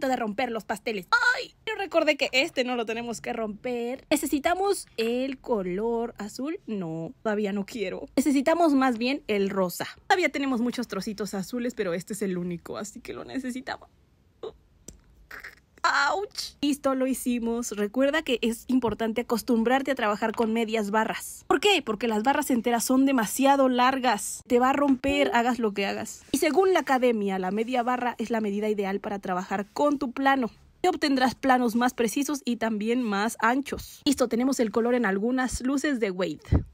de romper los pasteles. ¡Ay! Pero recordé que este no lo tenemos que romper. ¿Necesitamos el color azul? No, todavía no quiero. Necesitamos más bien el rosa. Todavía tenemos muchos trocitos azules, pero este es el único, así que lo necesitamos. Listo, lo hicimos. Recuerda que es importante acostumbrarte a trabajar con medias barras. ¿Por qué? Porque las barras enteras son demasiado largas. Te va a romper, hagas lo que hagas. Y según la academia, la media barra es la medida ideal para trabajar con tu plano. Y obtendrás planos más precisos y también más anchos. Listo, tenemos el color en algunas luces de Wade.